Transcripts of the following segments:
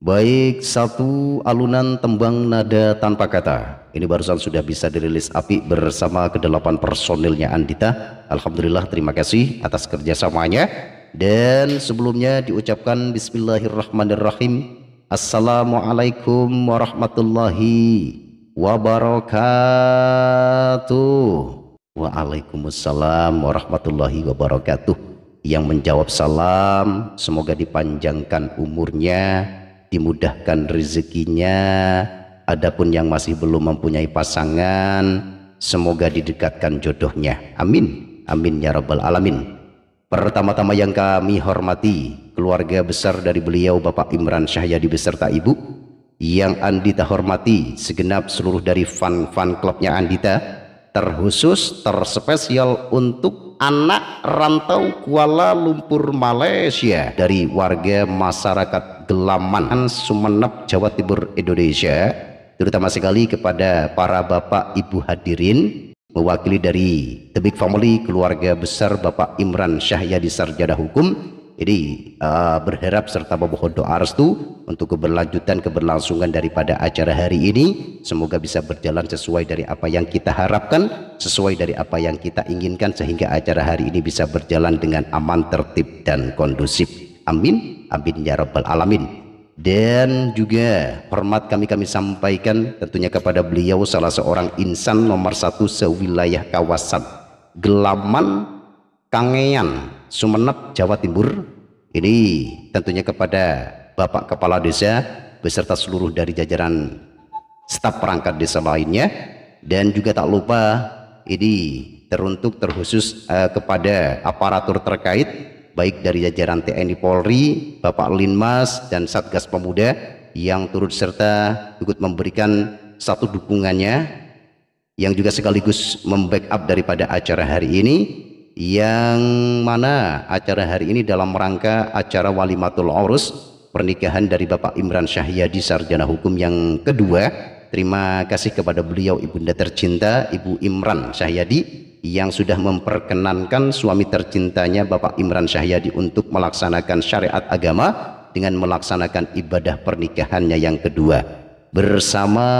Baik satu alunan tembang nada tanpa kata. Ini barusan sudah bisa dirilis api bersama kedelapan personilnya Andita. Alhamdulillah terima kasih atas kerjasamanya. Dan sebelumnya diucapkan Bismillahirrahmanirrahim. Assalamualaikum warahmatullahi wabarakatuh. Waalaikumsalam warahmatullahi wabarakatuh. Yang menjawab salam, semoga dipanjangkan umurnya, dimudahkan rezekinya adapun yang masih belum mempunyai pasangan semoga didekatkan jodohnya amin amin ya rabbal alamin pertama-tama yang kami hormati keluarga besar dari beliau Bapak Imran Syahyadi beserta Ibu yang Andita hormati segenap seluruh dari fan-fan klubnya Andita terkhusus terspesial untuk anak rantau Kuala Lumpur Malaysia dari warga masyarakat Gelaman Sumeneb Jawa Timur Indonesia terutama sekali kepada para bapak ibu hadirin mewakili dari The Big Family keluarga besar Bapak Imran Syahyadi Sarjana Hukum jadi uh, berharap serta memohon doa restu untuk keberlanjutan keberlangsungan daripada acara hari ini. Semoga bisa berjalan sesuai dari apa yang kita harapkan, sesuai dari apa yang kita inginkan sehingga acara hari ini bisa berjalan dengan aman, tertib dan kondusif. Amin, amin ya rabbal alamin. Dan juga hormat kami kami sampaikan tentunya kepada beliau salah seorang insan nomor satu sewilayah kawasan Gelaman, Kangean, Sumeneb, Jawa Timur. Ini tentunya kepada Bapak Kepala Desa beserta seluruh dari jajaran staf perangkat desa lainnya dan juga tak lupa ini teruntuk terkhusus uh, kepada aparatur terkait baik dari jajaran TNI Polri, Bapak Linmas dan Satgas Pemuda yang turut serta ikut memberikan satu dukungannya yang juga sekaligus membackup daripada acara hari ini yang mana acara hari ini dalam rangka acara Walimatul Aurus pernikahan dari Bapak Imran Syahyadi Sarjana Hukum yang kedua terima kasih kepada beliau Ibunda tercinta Ibu Imran Syahyadi yang sudah memperkenankan suami tercintanya Bapak Imran Syahyadi untuk melaksanakan syariat agama dengan melaksanakan ibadah pernikahannya yang kedua bersama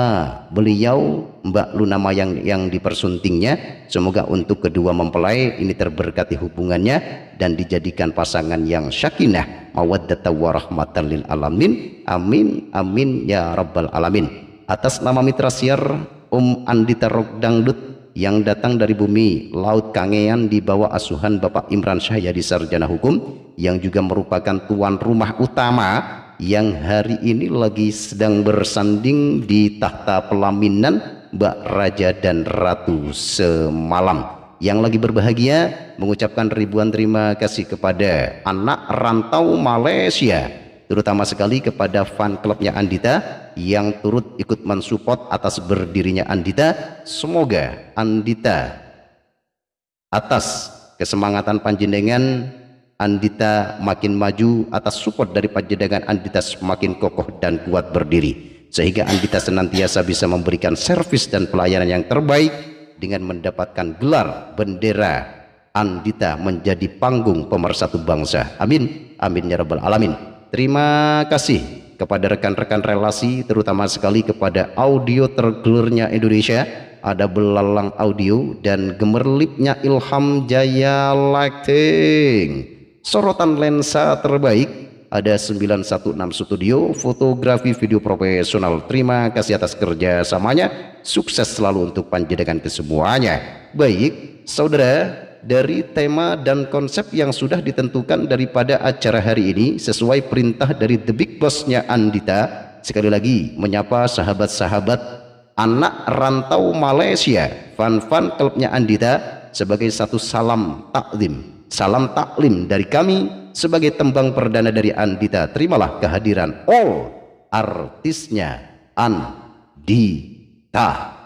beliau Mbak Luna Mayang yang dipersuntingnya semoga untuk kedua mempelai ini terberkati hubungannya dan dijadikan pasangan yang syakinah mawaddata warahmatan lil alamin amin amin ya rabbal alamin atas nama mitra siar Om um Andita Rok Dangdut yang datang dari bumi Laut Kangean di bawah asuhan Bapak Imran Syahyadi Sarjana Hukum yang juga merupakan tuan rumah utama yang hari ini lagi sedang bersanding di tahta pelaminan Mbak Raja dan Ratu semalam yang lagi berbahagia mengucapkan ribuan terima kasih kepada anak rantau Malaysia terutama sekali kepada fan klubnya Andita yang turut ikut mensupport atas berdirinya Andita. Semoga Andita atas kesemangatan Panjenengan Andita makin maju atas support dari Panjenengan Andita semakin kokoh dan kuat berdiri sehingga Andita senantiasa bisa memberikan servis dan pelayanan yang terbaik dengan mendapatkan gelar bendera Andita menjadi panggung pemersatu bangsa. Amin. Amin ya rabbal alamin. Terima kasih kepada rekan-rekan relasi, terutama sekali kepada audio tergelurnya Indonesia, ada belalang audio dan gemerlipnya Ilham Jaya Lighting. Sorotan lensa terbaik ada 916 studio fotografi video profesional terima kasih atas kerjasamanya sukses selalu untuk panjenengan kesemuanya baik saudara dari tema dan konsep yang sudah ditentukan daripada acara hari ini sesuai perintah dari the big Boss-nya Andita sekali lagi menyapa sahabat-sahabat anak rantau Malaysia fan-fan klubnya Andita sebagai satu salam taklim salam taklim dari kami sebagai tembang perdana dari Andita terimalah kehadiran all artisnya Andita